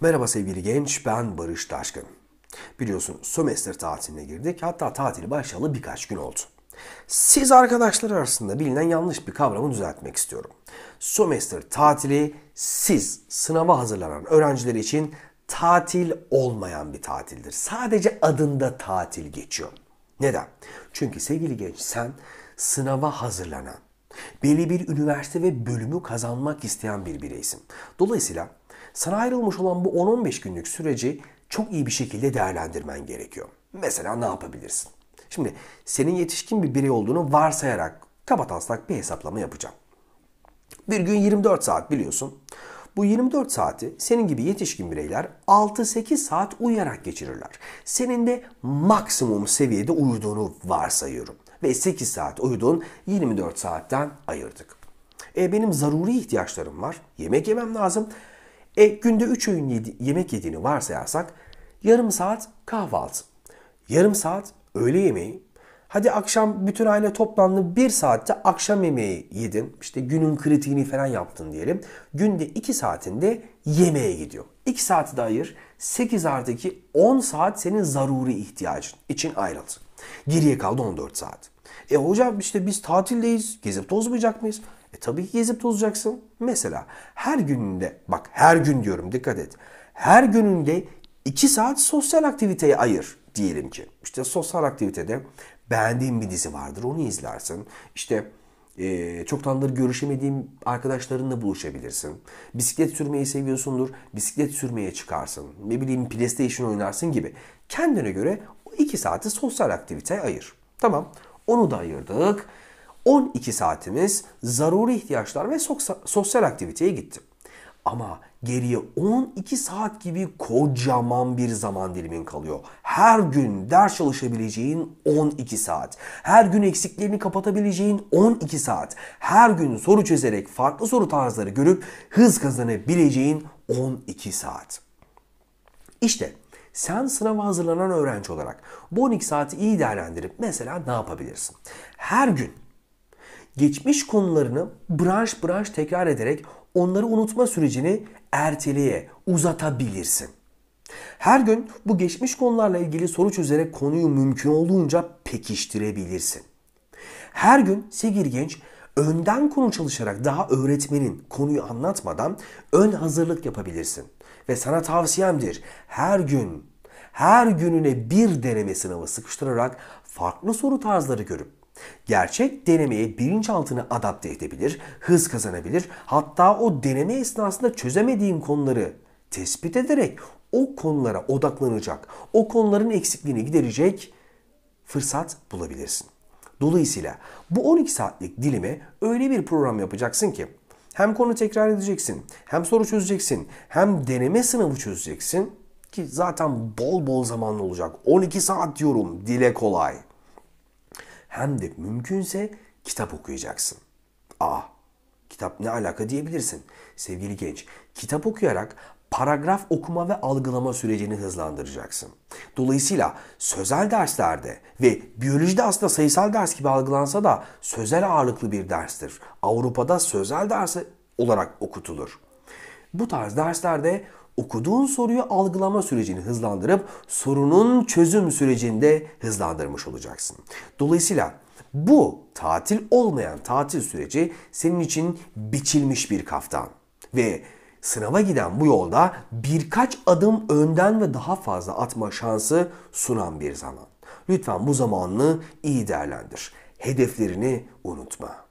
Merhaba sevgili genç, ben Barış Taşkın. Biliyorsun sömestr tatiline girdik. Hatta tatil başlayalı birkaç gün oldu. Siz arkadaşlar arasında bilinen yanlış bir kavramı düzeltmek istiyorum. Sömestr tatili siz sınava hazırlanan öğrenciler için tatil olmayan bir tatildir. Sadece adında tatil geçiyor. Neden? Çünkü sevgili genç sen sınava hazırlanan, belli bir üniversite ve bölümü kazanmak isteyen bir bireysin. Dolayısıyla sana ayrılmış olan bu 10-15 günlük süreci çok iyi bir şekilde değerlendirmen gerekiyor. Mesela ne yapabilirsin? Şimdi senin yetişkin bir birey olduğunu varsayarak kabataslak bir hesaplama yapacağım. Bir gün 24 saat biliyorsun. Bu 24 saati senin gibi yetişkin bireyler 6-8 saat uyuyarak geçirirler. Senin de maksimum seviyede uyuduğunu varsayıyorum. Ve 8 saat uyuduğun 24 saatten ayırdık. E benim zaruri ihtiyaçlarım var. Yemek yemem lazım. E günde 3 öğün yedi, yemek yediğini varsayarsak yarım saat kahvaltı, yarım saat öğle yemeği, hadi akşam bütün aile toplandı 1 saatte akşam yemeği yedin. işte günün kritiğini falan yaptın diyelim. Günde 2 saatinde yemeğe gidiyor. 2 saati de ayır 8 artı 2 10 saat senin zaruri ihtiyacın için ayrıldı. Geriye kaldı 14 saat. E hocam işte biz tatildeyiz. Gezip tozmayacak mıyız? E tabii ki gezip tozacaksın. Mesela her gününde bak her gün diyorum dikkat et. Her gününde 2 saat sosyal aktiviteye ayır diyelim ki. İşte sosyal aktivitede beğendiğin bir dizi vardır onu izlersin. İşte e, çoktandır görüşemediğin arkadaşlarınla buluşabilirsin. Bisiklet sürmeyi seviyorsundur. Bisiklet sürmeye çıkarsın. Ne bileyim PlayStation oynarsın gibi. Kendine göre o 2 saati sosyal aktiviteye ayır. Tamam. Onu da ayırdık. 12 saatimiz zaruri ihtiyaçlar ve sosyal aktiviteye gitti. Ama geriye 12 saat gibi kocaman bir zaman dilimin kalıyor. Her gün ders çalışabileceğin 12 saat. Her gün eksiklerini kapatabileceğin 12 saat. Her gün soru çözerek farklı soru tarzları görüp hız kazanabileceğin 12 saat. İşte sen sınava hazırlanan öğrenci olarak bu 12 saati iyi değerlendirip mesela ne yapabilirsin? Her gün geçmiş konularını branş branş tekrar ederek onları unutma sürecini erteleye, uzatabilirsin. Her gün bu geçmiş konularla ilgili soru çözerek konuyu mümkün olduğunca pekiştirebilirsin. Her gün sevgili Genç önden konu çalışarak daha öğretmenin konuyu anlatmadan ön hazırlık yapabilirsin. Ve sana tavsiyemdir her gün her gününe bir deneme sınavı sıkıştırarak farklı soru tarzları görüp Gerçek denemeye bilinçaltını adapte edebilir, hız kazanabilir, hatta o deneme esnasında çözemediğin konuları tespit ederek o konulara odaklanacak, o konuların eksikliğini giderecek fırsat bulabilirsin. Dolayısıyla bu 12 saatlik dilime öyle bir program yapacaksın ki hem konu tekrar edeceksin, hem soru çözeceksin, hem deneme sınavı çözeceksin ki zaten bol bol zamanlı olacak. 12 saat diyorum dile kolay. Hem de mümkünse kitap okuyacaksın. Aa, kitap ne alaka diyebilirsin. Sevgili genç, kitap okuyarak paragraf okuma ve algılama sürecini hızlandıracaksın. Dolayısıyla sözel derslerde ve biyolojide aslında sayısal ders gibi algılansa da sözel ağırlıklı bir derstir. Avrupa'da sözel dersi olarak okutulur. Bu tarz derslerde okuduğun soruyu algılama sürecini hızlandırıp sorunun çözüm sürecinde hızlandırmış olacaksın. Dolayısıyla bu tatil olmayan tatil süreci senin için biçilmiş bir kaftan ve sınava giden bu yolda birkaç adım önden ve daha fazla atma şansı sunan bir zaman. Lütfen bu zamanını iyi değerlendir. Hedeflerini unutma.